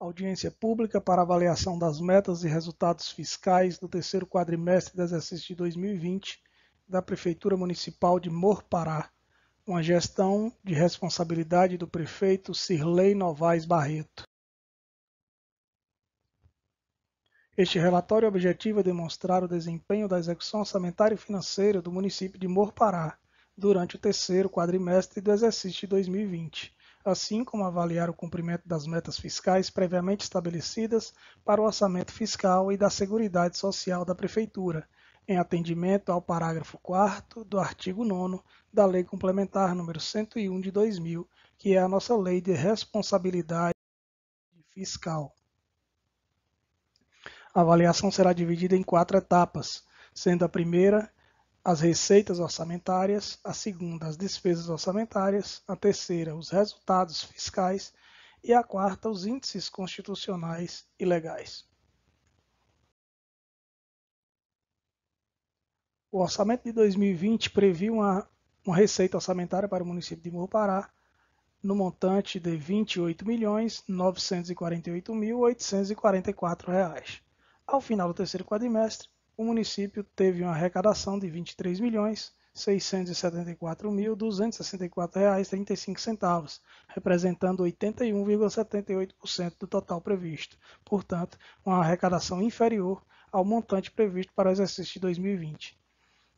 audiência pública para avaliação das metas e resultados fiscais do terceiro quadrimestre do exercício de 2020 da Prefeitura Municipal de Morpará, uma gestão de responsabilidade do prefeito Cirlei Novaes Barreto. Este relatório objetiva é demonstrar o desempenho da execução orçamentária e financeira do município de Morpará durante o terceiro quadrimestre do exercício de 2020 assim como avaliar o cumprimento das metas fiscais previamente estabelecidas para o orçamento fiscal e da Seguridade Social da Prefeitura, em atendimento ao parágrafo 4 do artigo 9 da Lei Complementar nº 101 de 2000, que é a nossa Lei de Responsabilidade Fiscal. A avaliação será dividida em quatro etapas, sendo a primeira as receitas orçamentárias, a segunda, as despesas orçamentárias, a terceira, os resultados fiscais e a quarta, os índices constitucionais e legais. O orçamento de 2020 previu uma, uma receita orçamentária para o município de Morro Pará no montante de R$ 28.948.844. Ao final do terceiro quadrimestre, o município teve uma arrecadação de R$ 23.674.264,35, representando 81,78% do total previsto, portanto, uma arrecadação inferior ao montante previsto para o exercício de 2020.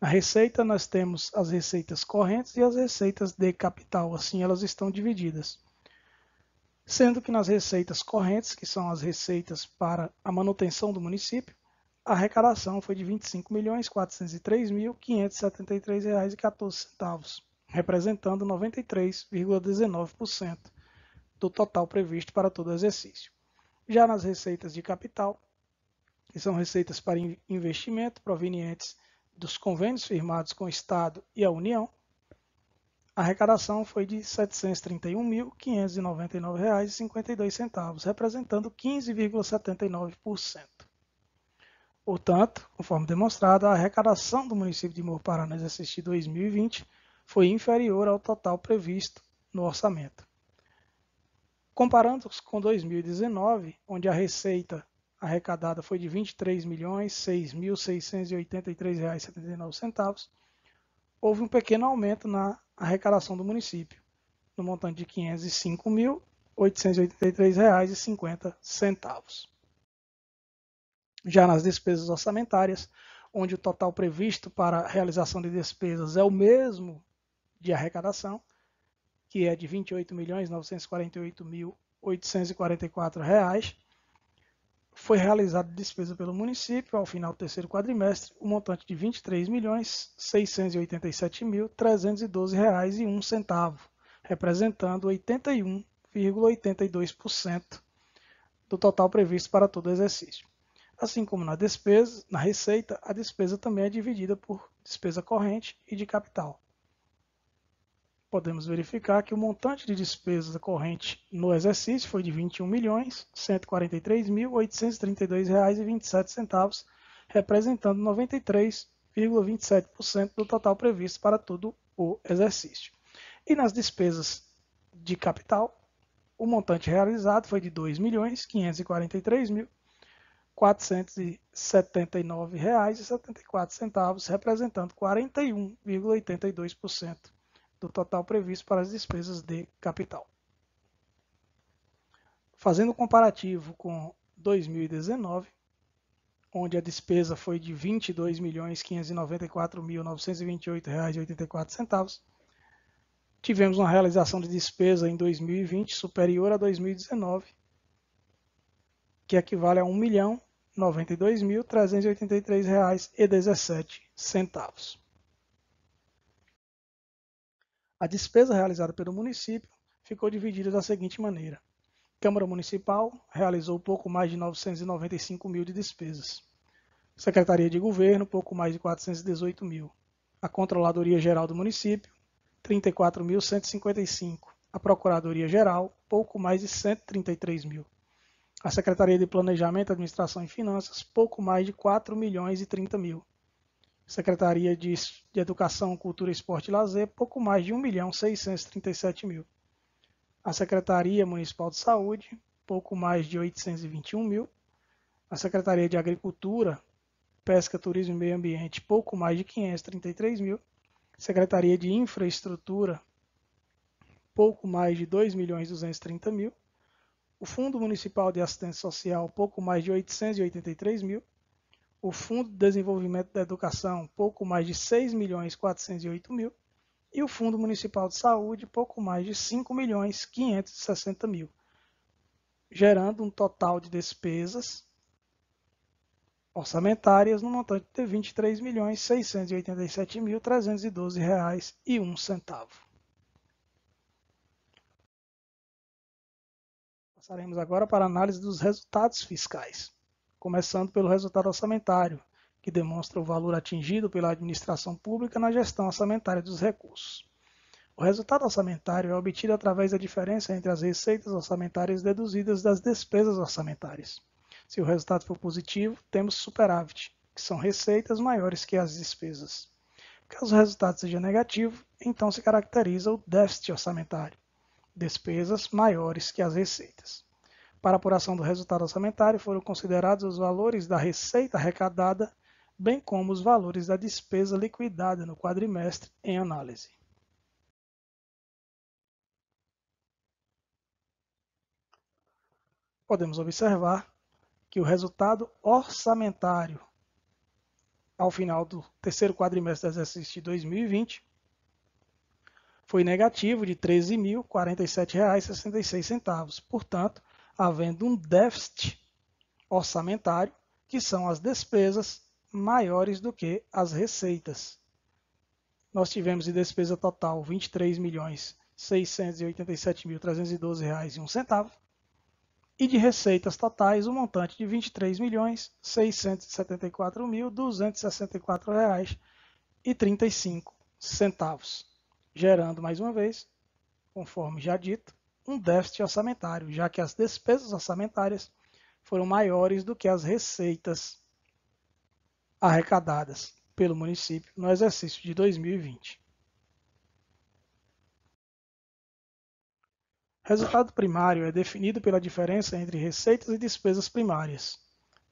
Na receita, nós temos as receitas correntes e as receitas de capital, assim elas estão divididas. Sendo que nas receitas correntes, que são as receitas para a manutenção do município, a arrecadação foi de R$ 25.403.573,14, representando 93,19% do total previsto para todo o exercício. Já nas receitas de capital, que são receitas para investimento provenientes dos convênios firmados com o Estado e a União, a arrecadação foi de R$ 731.599,52, representando 15,79%. Portanto, conforme demonstrado, a arrecadação do município de Morro Paraná no exercício de 2020 foi inferior ao total previsto no orçamento. Comparando-os com 2019, onde a receita arrecadada foi de R$ 23.6.683,79, houve um pequeno aumento na arrecadação do município, no montante de R$ 505.883,50. Já nas despesas orçamentárias, onde o total previsto para a realização de despesas é o mesmo de arrecadação, que é de R$ 28.948.844, foi realizada despesa pelo município ao final do terceiro quadrimestre, o um montante de R$ 23.687.312,01, representando 81,82% do total previsto para todo o exercício. Assim como na despesa, na receita, a despesa também é dividida por despesa corrente e de capital. Podemos verificar que o montante de despesa corrente no exercício foi de R$ 21.143.832,27, representando 93,27% do total previsto para todo o exercício. E nas despesas de capital, o montante realizado foi de R$ 2.543.000. R$ 479,74, representando 41,82% do total previsto para as despesas de capital. Fazendo o comparativo com 2019, onde a despesa foi de R$ 22.594.928,84, tivemos uma realização de despesa em 2020 superior a 2019, que equivale a R$ 1 milhão R$ reais e centavos. A despesa realizada pelo município ficou dividida da seguinte maneira. Câmara Municipal realizou pouco mais de 995 mil de despesas. Secretaria de Governo, pouco mais de 418 mil. A Controladoria Geral do Município, 34.155. A Procuradoria Geral, pouco mais de 133 mil a Secretaria de Planejamento, Administração e Finanças, pouco mais de 4 milhões e 30 mil. Secretaria de, Educação, Cultura, Esporte e Lazer, pouco mais de 1 milhão 637 mil. A Secretaria Municipal de Saúde, pouco mais de 821 mil. A Secretaria de Agricultura, Pesca, Turismo e Meio Ambiente, pouco mais de 533 mil. Secretaria de Infraestrutura, pouco mais de 2 milhões 230 mil o Fundo Municipal de Assistência Social, pouco mais de 883 mil, o Fundo de Desenvolvimento da Educação, pouco mais de 6 milhões 408 mil, e o Fundo Municipal de Saúde, pouco mais de 5 milhões 560 mil, gerando um total de despesas orçamentárias no montante de R$ 23.687.312,01. Passaremos agora para a análise dos resultados fiscais, começando pelo resultado orçamentário, que demonstra o valor atingido pela administração pública na gestão orçamentária dos recursos. O resultado orçamentário é obtido através da diferença entre as receitas orçamentárias deduzidas das despesas orçamentárias. Se o resultado for positivo, temos superávit, que são receitas maiores que as despesas. Caso o resultado seja negativo, então se caracteriza o déficit orçamentário, despesas maiores que as receitas. Para apuração do resultado orçamentário, foram considerados os valores da receita arrecadada, bem como os valores da despesa liquidada no quadrimestre em análise. Podemos observar que o resultado orçamentário ao final do terceiro quadrimestre do exercício de 2020 foi negativo de R$ 13.047,66, portanto, havendo um déficit orçamentário, que são as despesas maiores do que as receitas. Nós tivemos de despesa total R$ 23.687.312,01 e de receitas totais o um montante de R$ 23.674.264,35 gerando, mais uma vez, conforme já dito, um déficit orçamentário, já que as despesas orçamentárias foram maiores do que as receitas arrecadadas pelo município no exercício de 2020. Resultado primário é definido pela diferença entre receitas e despesas primárias,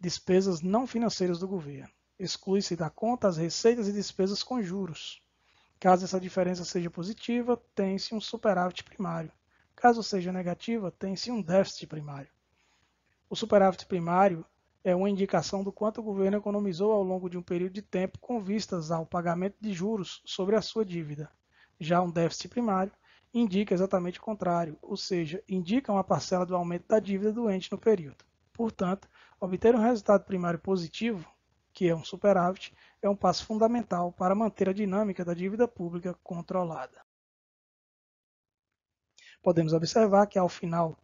despesas não financeiras do governo. Exclui-se da conta as receitas e despesas com juros, Caso essa diferença seja positiva, tem-se um superávit primário. Caso seja negativa, tem-se um déficit primário. O superávit primário é uma indicação do quanto o governo economizou ao longo de um período de tempo com vistas ao pagamento de juros sobre a sua dívida. Já um déficit primário indica exatamente o contrário, ou seja, indica uma parcela do aumento da dívida doente no período. Portanto, obter um resultado primário positivo, que é um superávit, é um passo fundamental para manter a dinâmica da dívida pública controlada. Podemos observar que ao final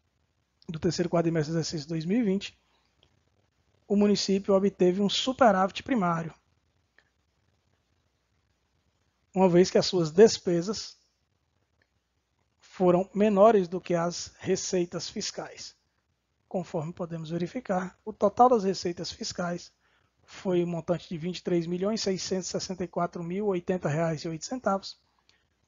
do terceiro quadrimestre do exercício 2020, o município obteve um superávit primário, uma vez que as suas despesas foram menores do que as receitas fiscais. Conforme podemos verificar, o total das receitas fiscais foi o um montante de R$ 23.664.080,08.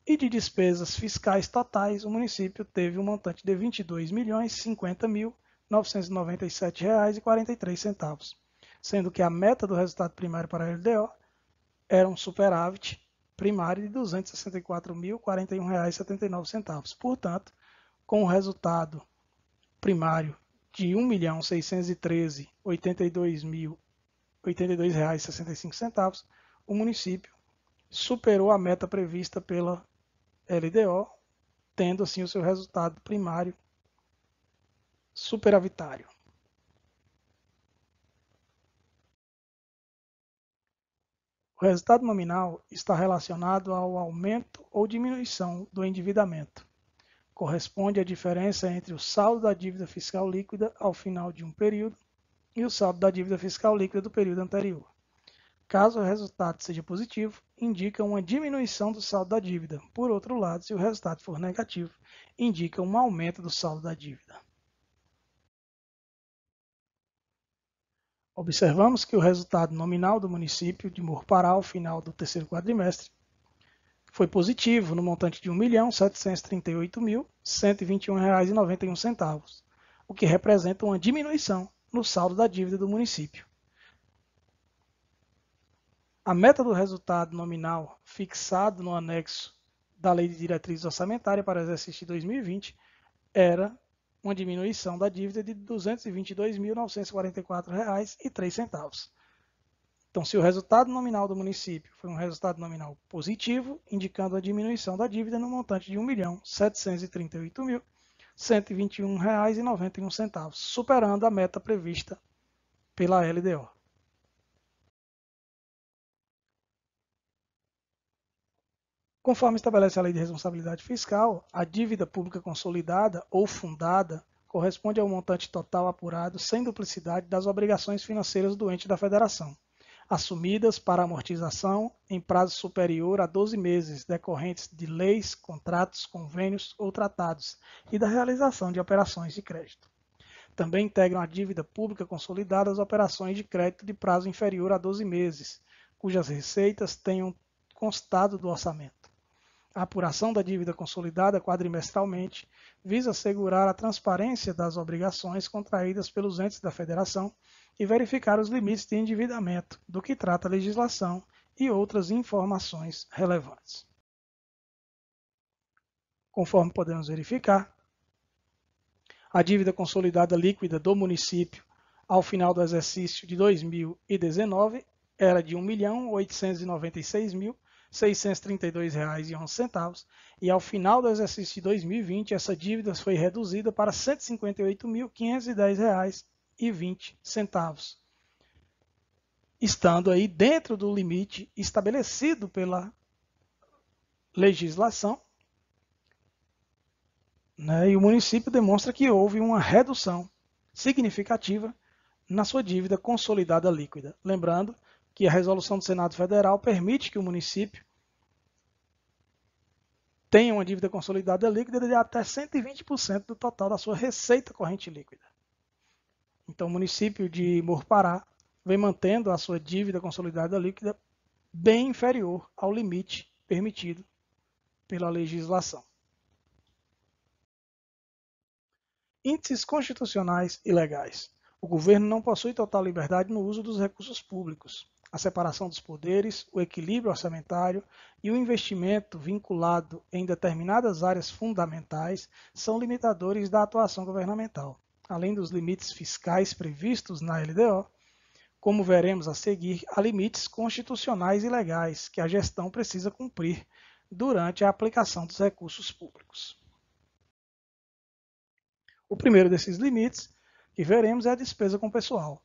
E de despesas fiscais totais, o município teve um montante de R$ 22.050.997,43, sendo que a meta do resultado primário para a LDO era um superávit primário de R$ 264.041,79. Portanto, com o resultado primário de R$ 1.613.082.000 R$ 82,65, o município superou a meta prevista pela LDO, tendo assim o seu resultado primário superavitário. O resultado nominal está relacionado ao aumento ou diminuição do endividamento. Corresponde à diferença entre o saldo da dívida fiscal líquida ao final de um período e o saldo da dívida fiscal líquida do período anterior. Caso o resultado seja positivo, indica uma diminuição do saldo da dívida. Por outro lado, se o resultado for negativo, indica um aumento do saldo da dívida. Observamos que o resultado nominal do município de Morro-Pará ao final do terceiro quadrimestre foi positivo no montante de R$ 1.738.121,91, o que representa uma diminuição no saldo da dívida do município. A meta do resultado nominal fixado no anexo da Lei de Diretrizes Orçamentária para o exercício de 2020 era uma diminuição da dívida de R$ 222.944,03. Então, se o resultado nominal do município foi um resultado nominal positivo, indicando a diminuição da dívida no montante de R$ 1.738.000, R$ 121,91, superando a meta prevista pela LDO. Conforme estabelece a Lei de Responsabilidade Fiscal, a dívida pública consolidada ou fundada corresponde ao montante total apurado sem duplicidade das obrigações financeiras do ente da federação assumidas para amortização em prazo superior a 12 meses, decorrentes de leis, contratos, convênios ou tratados e da realização de operações de crédito. Também integram a dívida pública consolidada as operações de crédito de prazo inferior a 12 meses, cujas receitas tenham constado do orçamento. A apuração da dívida consolidada quadrimestralmente visa assegurar a transparência das obrigações contraídas pelos entes da Federação e verificar os limites de endividamento, do que trata a legislação e outras informações relevantes. Conforme podemos verificar, a dívida consolidada líquida do município ao final do exercício de 2019 era de R$ 1.896.632,11 e ao final do exercício de 2020 essa dívida foi reduzida para R$ 158.510,00 e centavos, estando aí dentro do limite estabelecido pela legislação. Né, e o município demonstra que houve uma redução significativa na sua dívida consolidada líquida. Lembrando que a resolução do Senado Federal permite que o município tenha uma dívida consolidada líquida de até 120% do total da sua receita corrente líquida. Então, o município de Morpará vem mantendo a sua dívida consolidada líquida bem inferior ao limite permitido pela legislação. Índices constitucionais e legais. O governo não possui total liberdade no uso dos recursos públicos. A separação dos poderes, o equilíbrio orçamentário e o investimento vinculado em determinadas áreas fundamentais são limitadores da atuação governamental além dos limites fiscais previstos na LDO, como veremos a seguir, há limites constitucionais e legais que a gestão precisa cumprir durante a aplicação dos recursos públicos. O primeiro desses limites que veremos é a despesa com pessoal,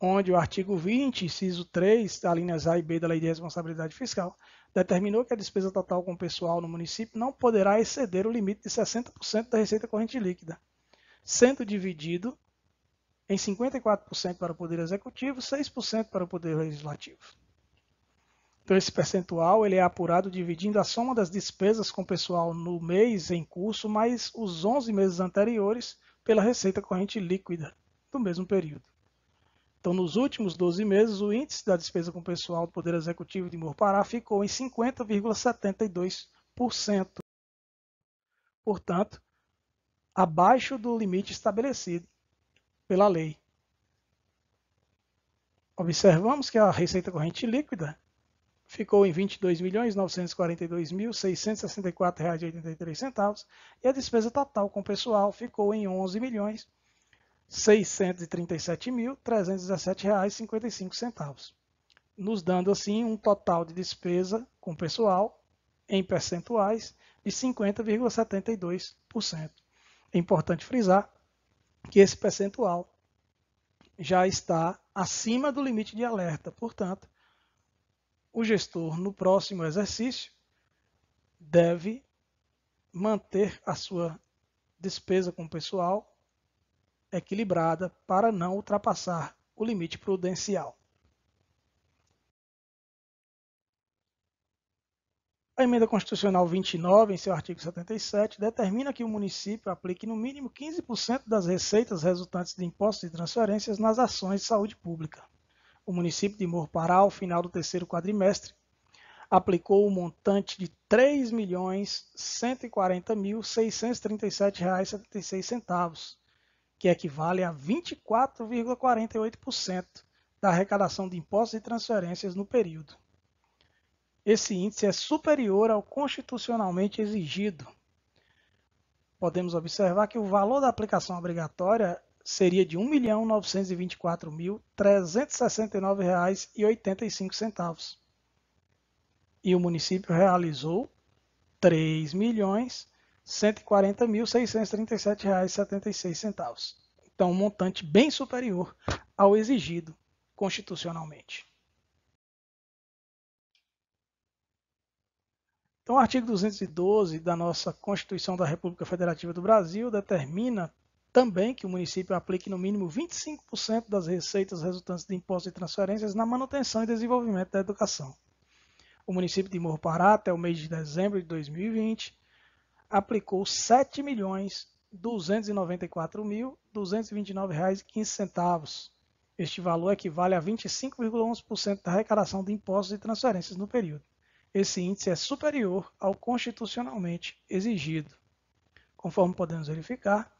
onde o artigo 20, inciso 3, da linhas A e B da Lei de Responsabilidade Fiscal, determinou que a despesa total com pessoal no município não poderá exceder o limite de 60% da receita corrente líquida, sendo dividido em 54% para o Poder Executivo, 6% para o Poder Legislativo. Então, esse percentual ele é apurado dividindo a soma das despesas com pessoal no mês em curso, mais os 11 meses anteriores, pela receita corrente líquida do mesmo período. Então, nos últimos 12 meses, o índice da despesa com pessoal do Poder Executivo de Morpará ficou em 50,72%. Portanto, abaixo do limite estabelecido pela lei. Observamos que a receita corrente líquida ficou em R$ 22.942.664,83 e a despesa total com pessoal ficou em R$ 11.637.317,55, nos dando assim um total de despesa com pessoal em percentuais de 50,72%. É importante frisar que esse percentual já está acima do limite de alerta. Portanto, o gestor, no próximo exercício, deve manter a sua despesa com o pessoal equilibrada para não ultrapassar o limite prudencial. A emenda constitucional 29, em seu artigo 77, determina que o município aplique no mínimo 15% das receitas resultantes de impostos e transferências nas ações de saúde pública. O município de Morro Pará, ao final do terceiro quadrimestre, aplicou o um montante de R$ 3.140.637,76, que equivale a 24,48% da arrecadação de impostos e transferências no período. Esse índice é superior ao constitucionalmente exigido. Podemos observar que o valor da aplicação obrigatória seria de R$ 1.924.369,85. E o município realizou R$ 3.140.637,76. Então, um montante bem superior ao exigido constitucionalmente. Então, o artigo 212 da nossa Constituição da República Federativa do Brasil determina também que o município aplique no mínimo 25% das receitas resultantes de impostos e transferências na manutenção e desenvolvimento da educação. O município de Morro Pará, até o mês de dezembro de 2020, aplicou R$ 7.294.229,15. Este valor equivale a 25,11% da arrecadação de impostos e transferências no período esse índice é superior ao constitucionalmente exigido. Conforme podemos verificar,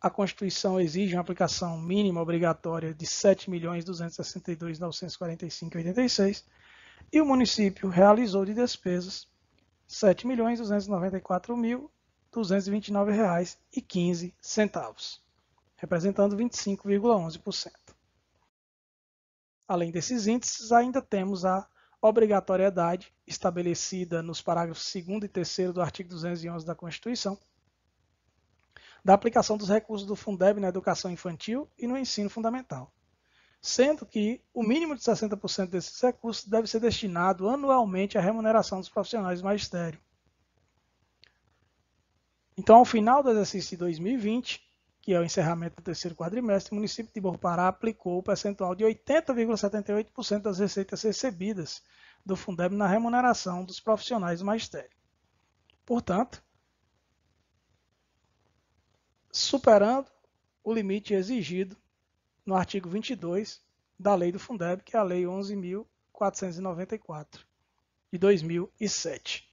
a Constituição exige uma aplicação mínima obrigatória de 7.262.945,86 e o município realizou de despesas R$ 7.294.229,15, representando 25,11%. Além desses índices, ainda temos a obrigatoriedade estabelecida nos parágrafos 2 e 3 do artigo 211 da Constituição, da aplicação dos recursos do Fundeb na educação infantil e no ensino fundamental, sendo que o mínimo de 60% desses recursos deve ser destinado anualmente à remuneração dos profissionais do magistério. Então, ao final do exercício de 2020, que é o encerramento do terceiro quadrimestre, o município de Pará aplicou o percentual de 80,78% das receitas recebidas do Fundeb na remuneração dos profissionais do magistério. Portanto, superando o limite exigido no artigo 22 da Lei do Fundeb, que é a Lei 11.494 de 2007.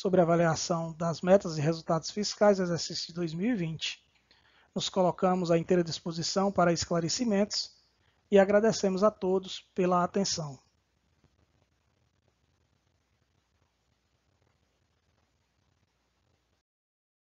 sobre a avaliação das metas e resultados fiscais exercício de 2020. Nos colocamos à inteira disposição para esclarecimentos e agradecemos a todos pela atenção.